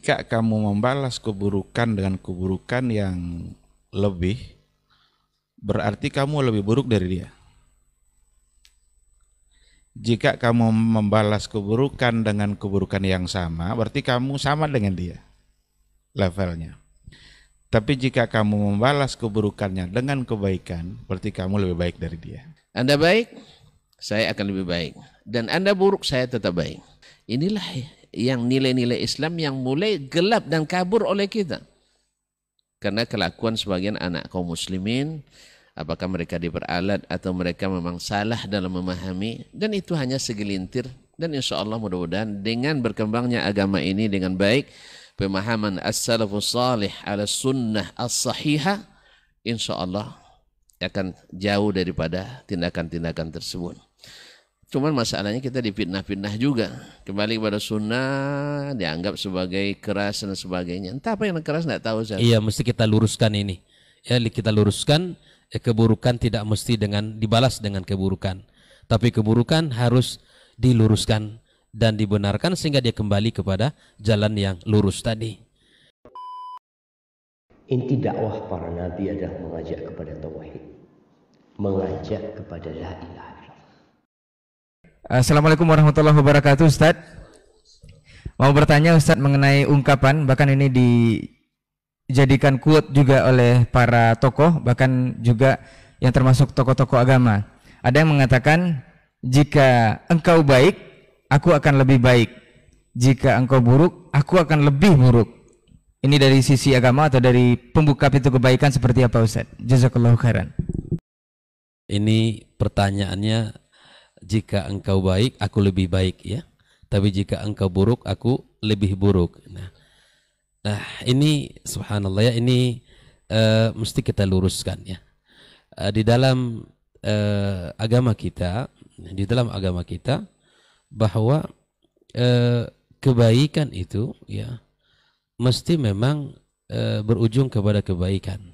Jika kamu membalas keburukan dengan keburukan yang lebih, berarti kamu lebih buruk dari dia. Jika kamu membalas keburukan dengan keburukan yang sama, berarti kamu sama dengan dia levelnya. Tapi jika kamu membalas keburukannya dengan kebaikan, berarti kamu lebih baik dari dia. Anda baik, saya akan lebih baik. Dan Anda buruk, saya tetap baik. Inilah yang nilai-nilai Islam yang mulai gelap dan kabur oleh kita. Karena kelakuan sebagian anak kaum muslimin, apakah mereka diperalat atau mereka memang salah dalam memahami, dan itu hanya segelintir. Dan insya Allah mudah-mudahan dengan berkembangnya agama ini dengan baik, pemahaman as-salafus salih ala sunnah as-sahihah, insya Allah akan jauh daripada tindakan-tindakan tersebut. Cuman masalahnya kita dipitnah-pitnah juga. Kembali kepada sunnah, dianggap sebagai keras dan sebagainya. Entah apa yang keras, tidak tahu saya. Iya, mesti kita luruskan ini. Ya, kita luruskan eh, keburukan tidak mesti dengan dibalas dengan keburukan. Tapi keburukan harus diluruskan dan dibenarkan sehingga dia kembali kepada jalan yang lurus tadi. Inti dakwah para nabi adalah mengajak kepada tauhid, mengajak kepada la ilaha Eh, Assalamualaikum warahmatullahi wabarakatuh Ustaz Mau bertanya Ustaz mengenai ungkapan Bahkan ini dijadikan quote juga oleh para tokoh Bahkan juga yang termasuk tokoh-tokoh agama Ada yang mengatakan Jika engkau baik Aku akan lebih baik Jika engkau buruk Aku akan lebih buruk Ini dari sisi agama atau dari pembuka pintu kebaikan Seperti apa Ustaz? Jazakallahu khairan Ini pertanyaannya jika engkau baik aku lebih baik ya tapi jika engkau buruk aku lebih buruk nah nah ini subhanallah ya ini uh, mesti kita luruskan ya uh, di dalam uh, agama kita di dalam agama kita bahwa uh, kebaikan itu ya mesti memang uh, berujung kepada kebaikan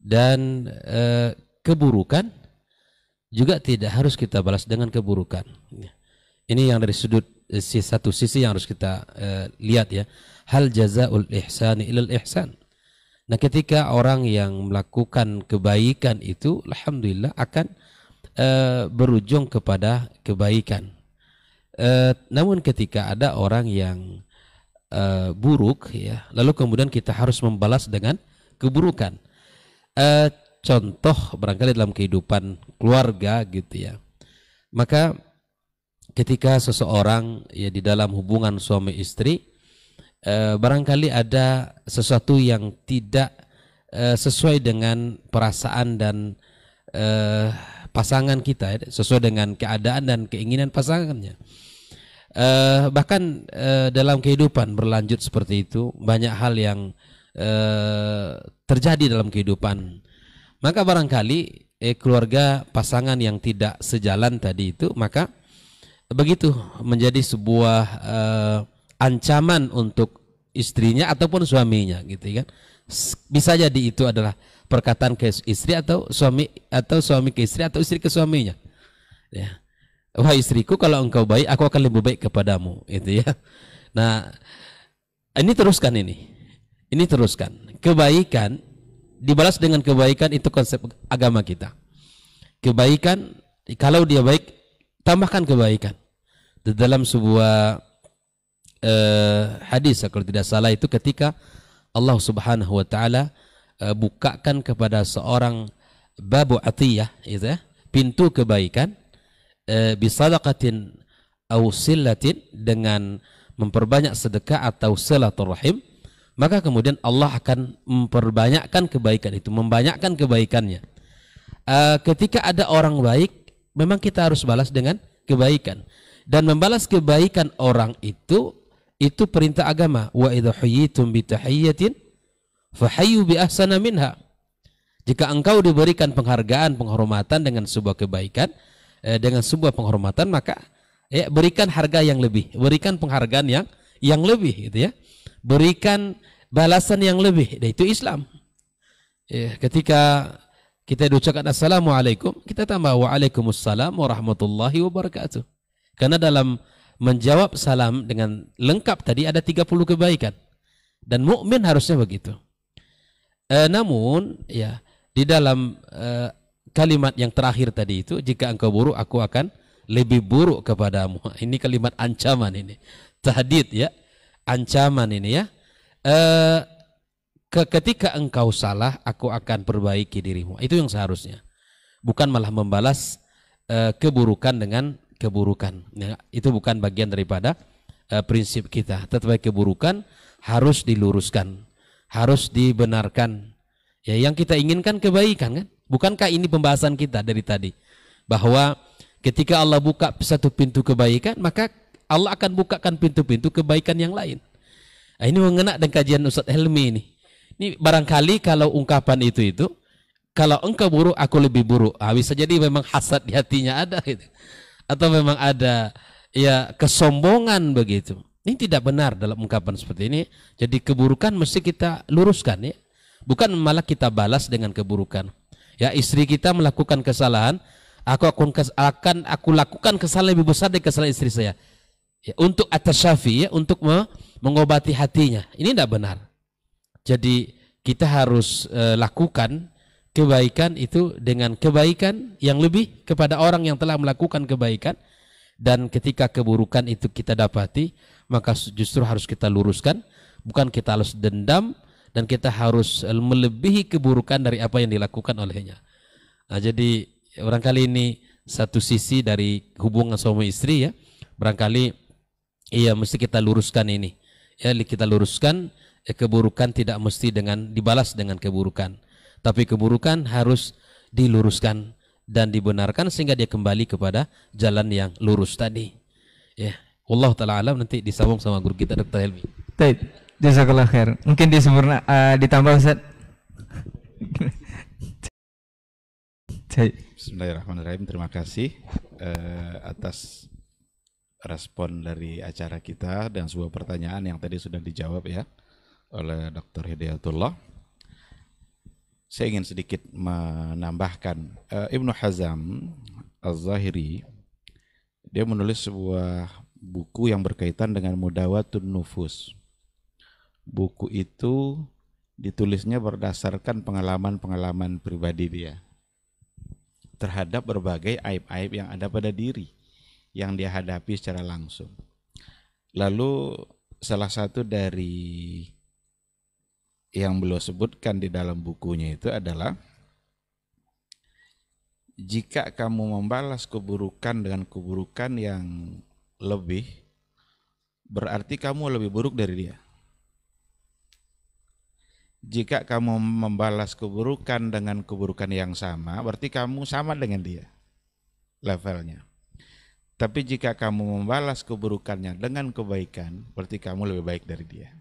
dan uh, keburukan juga tidak harus kita balas dengan keburukan. Ini yang dari sudut eh, satu sisi yang harus kita uh, lihat ya. Hal jazaul ihsani ilal ihsan. Nah, ketika orang yang melakukan kebaikan itu alhamdulillah akan uh, berujung kepada kebaikan. Uh, namun ketika ada orang yang uh, buruk ya, lalu kemudian kita harus membalas dengan keburukan. Uh, contoh barangkali dalam kehidupan keluarga gitu ya. Maka ketika seseorang ya di dalam hubungan suami istri eh, barangkali ada sesuatu yang tidak eh, sesuai dengan perasaan dan eh, pasangan kita ya, sesuai dengan keadaan dan keinginan pasangannya. Eh, bahkan eh, dalam kehidupan berlanjut seperti itu banyak hal yang eh, terjadi dalam kehidupan maka barangkali eh, keluarga pasangan yang tidak sejalan tadi itu maka begitu menjadi sebuah eh, ancaman untuk istrinya ataupun suaminya gitu kan. Bisa jadi itu adalah perkataan ke istri atau suami atau suami ke istri atau istri ke suaminya. Ya. Wah istriku kalau engkau baik aku akan lebih baik kepadamu itu ya. Nah, ini teruskan ini. Ini teruskan. Kebaikan dibalas dengan kebaikan itu konsep agama kita. Kebaikan kalau dia baik tambahkan kebaikan. Di dalam sebuah eh, hadis kalau tidak salah itu ketika Allah Subhanahu wa taala eh, bukakan kepada seorang babu atiyah itu ya, pintu kebaikan eh, bisadaqatin au sillatin dengan memperbanyak sedekah atau silaturahim maka kemudian Allah akan memperbanyakkan kebaikan itu, membanyakkan kebaikannya. E, ketika ada orang baik, memang kita harus balas dengan kebaikan. Dan membalas kebaikan orang itu itu perintah agama. Wa bi ahsana minha. Jika engkau diberikan penghargaan, penghormatan dengan sebuah kebaikan, e, dengan sebuah penghormatan, maka ya, berikan harga yang lebih, berikan penghargaan yang yang lebih gitu ya berikan balasan yang lebih. itu Islam. Ya, ketika kita diucapkan Assalamualaikum, kita tambah Waalaikumsalam warahmatullahi wabarakatuh. Karena dalam menjawab salam dengan lengkap tadi ada 30 kebaikan. Dan mukmin harusnya begitu. E, namun, ya di dalam e, kalimat yang terakhir tadi itu, jika engkau buruk, aku akan lebih buruk kepadamu. Ini kalimat ancaman ini. Tahdid ya ancaman ini ya. E, ke, ketika engkau salah, aku akan perbaiki dirimu. Itu yang seharusnya. Bukan malah membalas e, keburukan dengan keburukan. Ya, itu bukan bagian daripada e, prinsip kita. Tetapi keburukan harus diluruskan, harus dibenarkan. Ya, yang kita inginkan kebaikan kan? Bukankah ini pembahasan kita dari tadi bahwa ketika Allah buka satu pintu kebaikan, maka Allah akan bukakan pintu-pintu kebaikan yang lain. Nah, ini mengena dengan kajian Ustaz Helmi ini. Ini barangkali kalau ungkapan itu itu, kalau engkau buruk, aku lebih buruk. Ah, bisa jadi memang hasad di hatinya ada gitu. Atau memang ada ya kesombongan begitu. Ini tidak benar dalam ungkapan seperti ini. Jadi keburukan mesti kita luruskan ya. Bukan malah kita balas dengan keburukan. Ya istri kita melakukan kesalahan, aku akan aku lakukan kesalahan lebih besar dari kesalahan istri saya ya, untuk atas syafi ya, untuk mengobati hatinya. Ini tidak benar. Jadi kita harus e, lakukan kebaikan itu dengan kebaikan yang lebih kepada orang yang telah melakukan kebaikan dan ketika keburukan itu kita dapati maka justru harus kita luruskan bukan kita harus dendam dan kita harus eh, melebihi keburukan dari apa yang dilakukan olehnya. Nah, jadi ya, barangkali ini satu sisi dari hubungan suami istri ya. Barangkali Iya, mesti kita luruskan ini. Ya, kita luruskan ya, keburukan tidak mesti dengan dibalas dengan keburukan, tapi keburukan harus diluruskan dan dibenarkan sehingga dia kembali kepada jalan yang lurus tadi. Ya, Allah taala alam nanti disambung sama guru kita Dr. Helmi. Baik. Jazakallah khair. Mungkin di sempurna uh, ditambah Ustaz. Bismillahirrahmanirrahim. Terima kasih uh, atas respon dari acara kita dan sebuah pertanyaan yang tadi sudah dijawab ya oleh Dr. Hidayatullah. Saya ingin sedikit menambahkan eh, Ibnu Hazam Al-Zahiri dia menulis sebuah buku yang berkaitan dengan mudawatun nufus. Buku itu ditulisnya berdasarkan pengalaman-pengalaman pribadi dia terhadap berbagai aib-aib yang ada pada diri yang dia hadapi secara langsung. Lalu salah satu dari yang beliau sebutkan di dalam bukunya itu adalah jika kamu membalas keburukan dengan keburukan yang lebih berarti kamu lebih buruk dari dia. Jika kamu membalas keburukan dengan keburukan yang sama, berarti kamu sama dengan dia levelnya. Tapi jika kamu membalas keburukannya dengan kebaikan, berarti kamu lebih baik dari dia.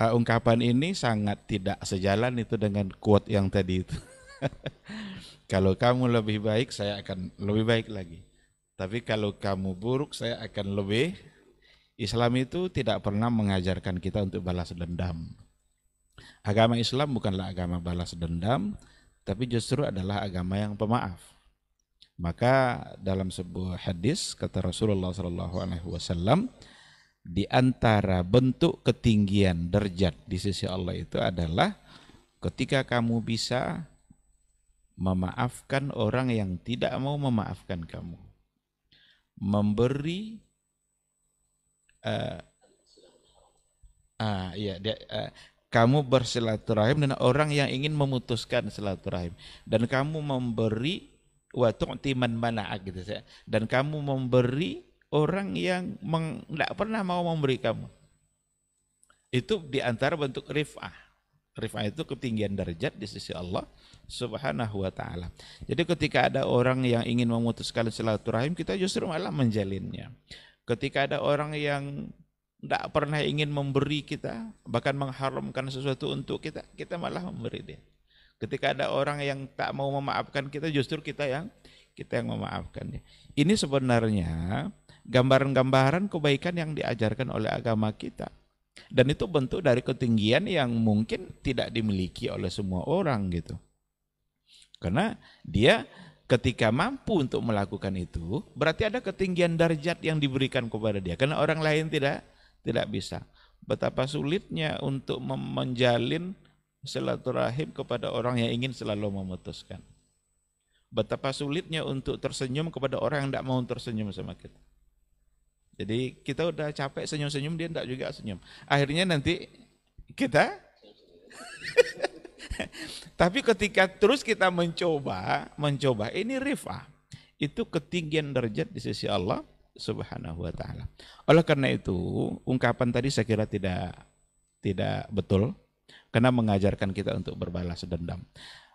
Uh, ungkapan ini sangat tidak sejalan itu dengan quote yang tadi itu. kalau kamu lebih baik, saya akan lebih baik lagi. Tapi kalau kamu buruk, saya akan lebih. Islam itu tidak pernah mengajarkan kita untuk balas dendam. Agama Islam bukanlah agama balas dendam, tapi justru adalah agama yang pemaaf maka dalam sebuah hadis kata Rasulullah Shallallahu Alaihi Wasallam di antara bentuk ketinggian derajat di sisi Allah itu adalah ketika kamu bisa memaafkan orang yang tidak mau memaafkan kamu, memberi uh, uh, ya dia, uh, kamu bersilaturahim dengan orang yang ingin memutuskan silaturahim dan kamu memberi wa tu'ti man mana'ak gitu ya. Dan kamu memberi orang yang tidak pernah mau memberi kamu. Itu diantara bentuk rif'ah. Rif'ah itu ketinggian derajat di sisi Allah subhanahu wa ta'ala. Jadi ketika ada orang yang ingin memutuskan silaturahim, kita justru malah menjalinnya. Ketika ada orang yang tidak pernah ingin memberi kita, bahkan mengharamkan sesuatu untuk kita, kita malah memberi dia. Ketika ada orang yang tak mau memaafkan kita, justru kita yang kita yang memaafkannya. Ini sebenarnya gambaran-gambaran kebaikan yang diajarkan oleh agama kita. Dan itu bentuk dari ketinggian yang mungkin tidak dimiliki oleh semua orang gitu. Karena dia ketika mampu untuk melakukan itu, berarti ada ketinggian darjat yang diberikan kepada dia. Karena orang lain tidak tidak bisa. Betapa sulitnya untuk menjalin silaturahim kepada orang yang ingin selalu memutuskan. Betapa sulitnya untuk tersenyum kepada orang yang tidak mau tersenyum sama kita. Jadi kita udah capek senyum-senyum, dia tidak juga senyum. Akhirnya nanti kita... Tapi ketika terus kita mencoba, mencoba ini rifa Itu ketinggian derajat di sisi Allah Subhanahu wa taala. Oleh karena itu, ungkapan tadi saya kira tidak tidak betul karena mengajarkan kita untuk berbalas dendam.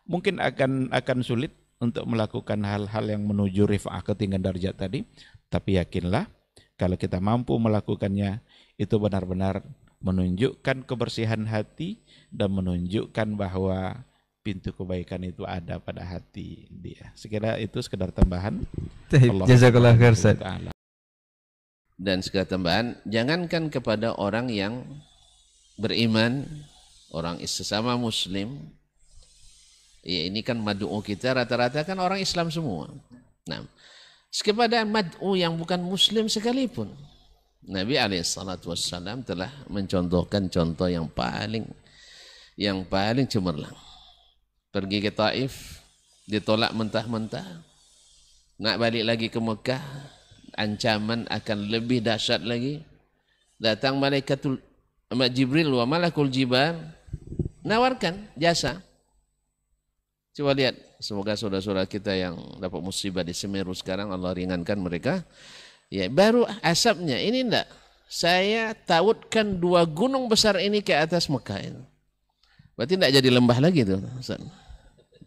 Mungkin akan akan sulit untuk melakukan hal-hal yang menuju rifa'ah ketinggian darjat tadi, tapi yakinlah kalau kita mampu melakukannya itu benar-benar menunjukkan kebersihan hati dan menunjukkan bahwa pintu kebaikan itu ada pada hati dia. Sekira itu sekedar tambahan. Jazakallah khair Dan sekedar tambahan, jangankan kepada orang yang beriman orang sesama muslim ya ini kan mad'u kita rata-rata kan orang Islam semua nah kepada mad'u yang bukan muslim sekalipun Nabi alaihissalatu wassalam telah mencontohkan contoh yang paling yang paling cemerlang pergi ke Taif ditolak mentah-mentah nak balik lagi ke Mekah ancaman akan lebih dahsyat lagi datang malaikatul Jibril wa malakul jibal Nawarkan jasa. Coba lihat, semoga saudara-saudara kita yang dapat musibah di Semeru sekarang Allah ringankan mereka. Ya, baru asapnya ini enggak. Saya tautkan dua gunung besar ini ke atas Mekah. Itu. Berarti enggak jadi lembah lagi itu. Ustaz.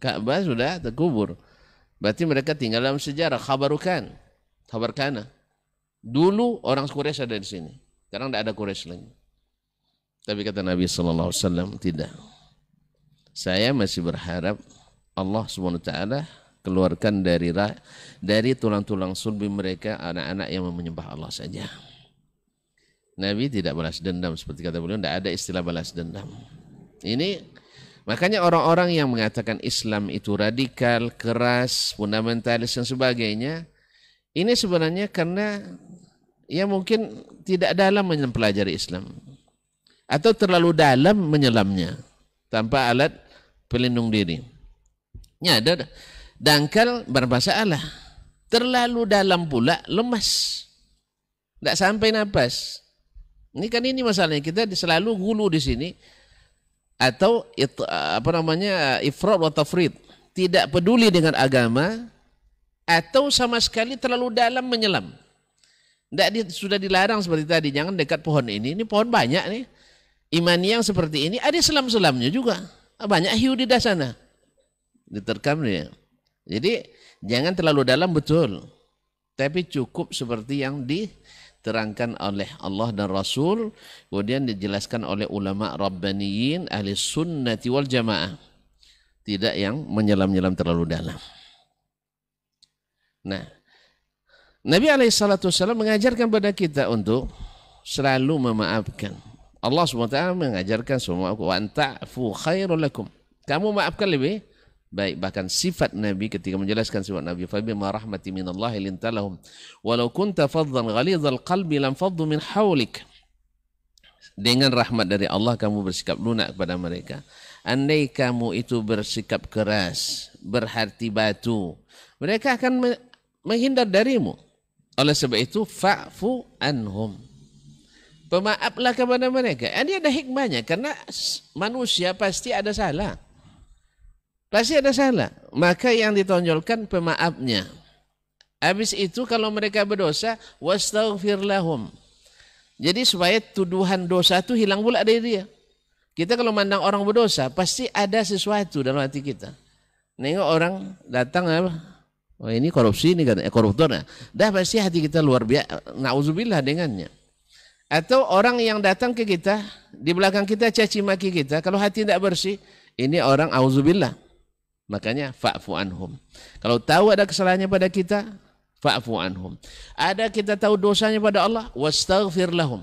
Ka'bah sudah terkubur. Berarti mereka tinggal dalam sejarah khabarukan, khabarkana. Dulu orang Quraisy ada di sini. Sekarang ndak ada Quraisy lagi. Tapi kata Nabi Shallallahu Alaihi Wasallam tidak. Saya masih berharap Allah Swt keluarkan dari dari tulang-tulang sulbi mereka anak-anak yang menyembah Allah saja. Nabi tidak balas dendam seperti kata beliau, tidak ada istilah balas dendam. Ini makanya orang-orang yang mengatakan Islam itu radikal, keras, fundamentalis dan sebagainya, ini sebenarnya karena ya mungkin tidak dalam mempelajari Islam atau terlalu dalam menyelamnya tanpa alat pelindung diri. Ya, ada dangkal bermasalah. Terlalu dalam pula lemas. Tidak sampai nafas. Ini kan ini masalahnya kita selalu gulu di sini atau it, apa namanya ifrat atau tafrid tidak peduli dengan agama atau sama sekali terlalu dalam menyelam. Tidak sudah dilarang seperti tadi, jangan dekat pohon ini. Ini pohon banyak nih imani yang seperti ini ada selam-selamnya juga. Banyak hiu di sana. Diterkam dia. Jadi jangan terlalu dalam betul. Tapi cukup seperti yang diterangkan oleh Allah dan Rasul. Kemudian dijelaskan oleh ulama Rabbaniyin ahli sunnati wal jamaah. Tidak yang menyelam-nyelam terlalu dalam. Nah, Nabi alaihissalatu mengajarkan kepada kita untuk selalu memaafkan Allah SWT mengajarkan semua wa anta'fu khairul lakum. Kamu maafkan lebih baik bahkan sifat Nabi ketika menjelaskan sifat Nabi fa bima rahmati Allah lintalahum walau kunta faddan ghalidhal qalbi lam faddu min hawlik dengan rahmat dari Allah kamu bersikap lunak kepada mereka andai kamu itu bersikap keras berhati batu mereka akan menghindar darimu oleh sebab itu fa'fu anhum Pemaaflah kepada mereka. Ini ada hikmahnya karena manusia pasti ada salah. Pasti ada salah. Maka yang ditonjolkan pemaafnya. Habis itu kalau mereka berdosa, wastaghfir lahum. Jadi supaya tuduhan dosa itu hilang pula dari dia. Kita kalau mandang orang berdosa, pasti ada sesuatu dalam hati kita. Nengok orang datang apa? Oh ini korupsi ini kan koruptor nah. Dah pasti hati kita luar biasa nauzubillah dengannya. Atau orang yang datang ke kita, di belakang kita caci maki kita, kalau hati tidak bersih, ini orang auzubillah. Makanya fa'fu anhum. Kalau tahu ada kesalahannya pada kita, fa'fu anhum. Ada kita tahu dosanya pada Allah, wastaghfir lahum.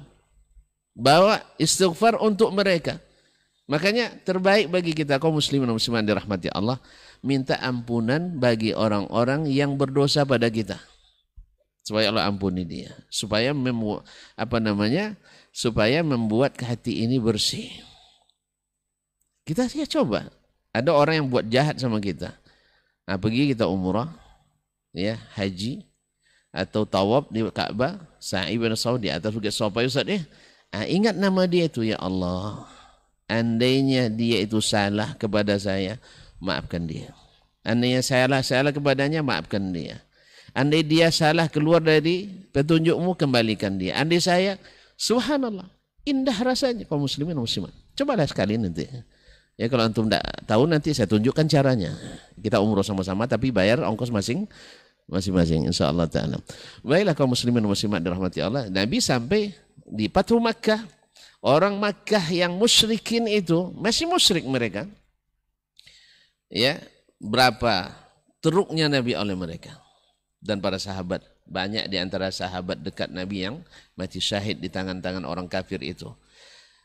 Bawa istighfar untuk mereka. Makanya terbaik bagi kita kaum muslimin dan muslimat dirahmati Allah, minta ampunan bagi orang-orang yang berdosa pada kita supaya Allah ampuni dia supaya memu apa namanya supaya membuat hati ini bersih kita sih coba ada orang yang buat jahat sama kita nah, pergi kita umrah ya haji atau tawaf di Ka'bah sa'i bin Saud di atas bukit Ustaz ya nah, ingat nama dia itu ya Allah andainya dia itu salah kepada saya maafkan dia andainya salah salah kepadanya maafkan dia Andai dia salah keluar dari petunjukmu, kembalikan dia. Andai saya, subhanallah. Indah rasanya kaum muslimin muslimat. Cobalah sekali nanti. Ya kalau antum tidak tahu nanti saya tunjukkan caranya. Kita umroh sama-sama tapi bayar ongkos masing masing-masing insya Allah taala. Baiklah kaum muslimin muslimat dirahmati Allah. Nabi sampai di Patu Makkah orang Makkah yang musyrikin itu masih musyrik mereka. Ya, berapa teruknya Nabi oleh mereka dan para sahabat. Banyak di antara sahabat dekat Nabi yang mati syahid di tangan-tangan orang kafir itu.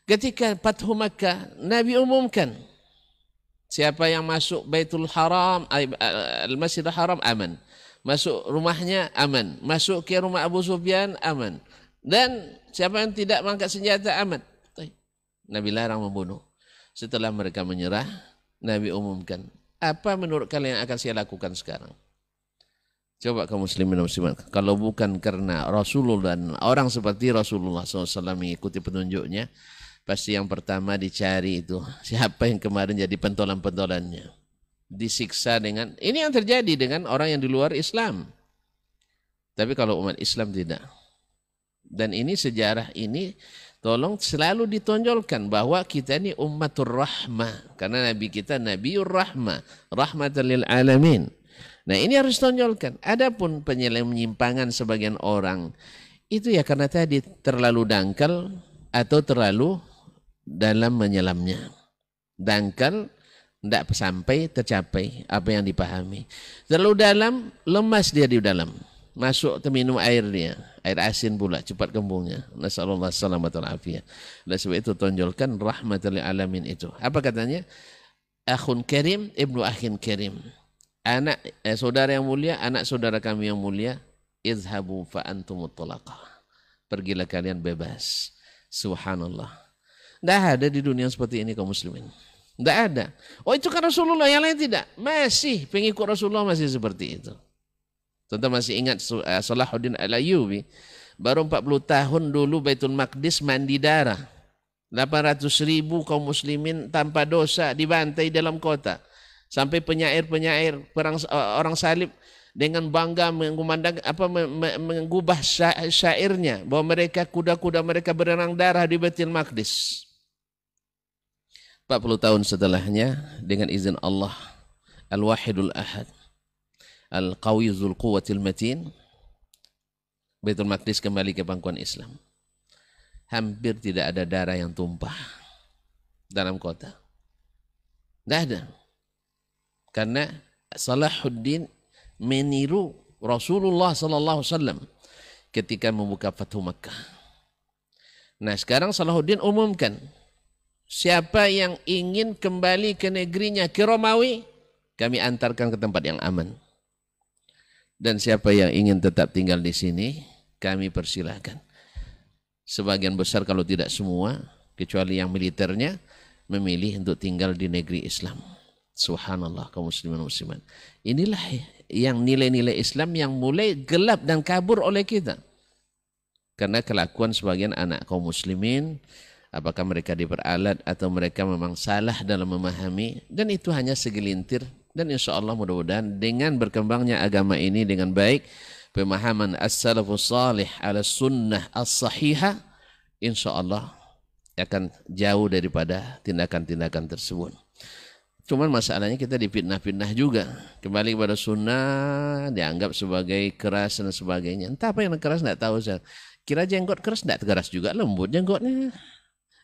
Ketika Fathu Makkah, Nabi umumkan siapa yang masuk Baitul Haram, eh, Al-Masjidil Haram aman. Masuk rumahnya aman, masuk ke rumah Abu Sufyan aman. Dan siapa yang tidak mengangkat senjata aman. Nabi larang membunuh. Setelah mereka menyerah, Nabi umumkan, apa menurut kalian yang akan saya lakukan sekarang? Coba kaum muslimin dan muslimat, kalau bukan karena Rasulullah dan orang seperti Rasulullah SAW mengikuti petunjuknya, pasti yang pertama dicari itu siapa yang kemarin jadi pentolan-pentolannya. Disiksa dengan, ini yang terjadi dengan orang yang di luar Islam. Tapi kalau umat Islam tidak. Dan ini sejarah ini tolong selalu ditonjolkan bahwa kita ini umatul rahmah. Karena Nabi kita nabiul Rahmah, rahmatan lil alamin. Nah ini harus tonjolkan. Adapun menyimpangan sebagian orang itu ya karena tadi terlalu dangkal atau terlalu dalam menyelamnya. Dangkal tidak sampai tercapai apa yang dipahami. Terlalu dalam, lemas dia di dalam. Masuk terminum air dia, air asin pula cepat kembungnya. Nasallallahu salamat afiyah. Oleh sebab itu tonjolkan rahmatul alamin itu. Apa katanya? Akhun Karim, Ibnu Akhin Karim anak eh, saudara yang mulia, anak saudara kami yang mulia, izhabu fa antum Pergilah kalian bebas. Subhanallah. Tidak ada di dunia seperti ini kaum muslimin. Tidak ada. Oh itu kan Rasulullah, yang lain tidak. Masih pengikut Rasulullah masih seperti itu. Tentu masih ingat eh, Salahuddin Al-Ayyubi. Baru 40 tahun dulu Baitul Maqdis mandi darah. 800 ribu kaum muslimin tanpa dosa dibantai dalam kota. Sampai penyair-penyair perang eh, orang salib dengan bangga mengumandang apa mengubah syairnya bahwa mereka kuda-kuda mereka berenang darah di Baitul Maqdis. 40 tahun setelahnya dengan izin Allah Al-Wahidul Ahad Al-Qawizul Quwwatil Matin Baitul Maqdis kembali ke pangkuan Islam. Hampir tidak ada darah yang tumpah dalam kota. Tidak ada. Karena Salahuddin meniru Rasulullah sallallahu wasallam ketika membuka Fathu Makkah. Nah, sekarang Salahuddin umumkan siapa yang ingin kembali ke negerinya ke Romawi kami antarkan ke tempat yang aman. Dan siapa yang ingin tetap tinggal di sini kami persilahkan. Sebagian besar kalau tidak semua kecuali yang militernya memilih untuk tinggal di negeri Islam. Subhanallah kaum muslimin muslimin Inilah yang nilai-nilai Islam yang mulai gelap dan kabur oleh kita. Karena kelakuan sebagian anak kaum muslimin apakah mereka diperalat atau mereka memang salah dalam memahami dan itu hanya segelintir dan insya Allah mudah-mudahan dengan berkembangnya agama ini dengan baik pemahaman as-salafus salih ala sunnah as-sahihah insya Allah akan jauh daripada tindakan-tindakan tersebut. Cuman masalahnya kita dipitnah fitnah juga. Kembali kepada sunnah, dianggap sebagai keras dan sebagainya. Entah apa yang keras, enggak tahu saya. Kira jenggot keras, enggak keras juga. Lembut jenggotnya.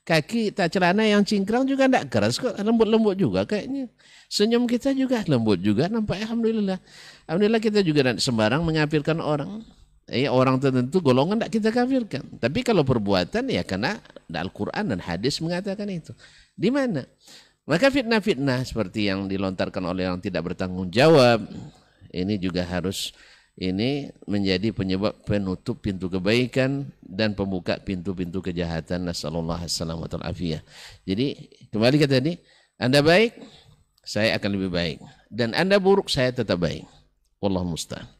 Kaki tak celana yang cingkrang juga enggak keras kok. Lembut-lembut juga kayaknya. Senyum kita juga lembut juga. Nampak Alhamdulillah. Alhamdulillah kita juga tidak sembarang mengafirkan orang. Eh, orang tertentu golongan enggak kita kafirkan. Tapi kalau perbuatan ya karena Al-Quran dan hadis mengatakan itu. Di mana? Maka fitnah-fitnah seperti yang dilontarkan oleh orang tidak bertanggung jawab ini juga harus ini menjadi penyebab penutup pintu kebaikan dan pembuka pintu-pintu kejahatan. Nasallallahu alaihi Jadi kembali kata ini, Anda baik, saya akan lebih baik. Dan Anda buruk, saya tetap baik. Wallahu musta'an.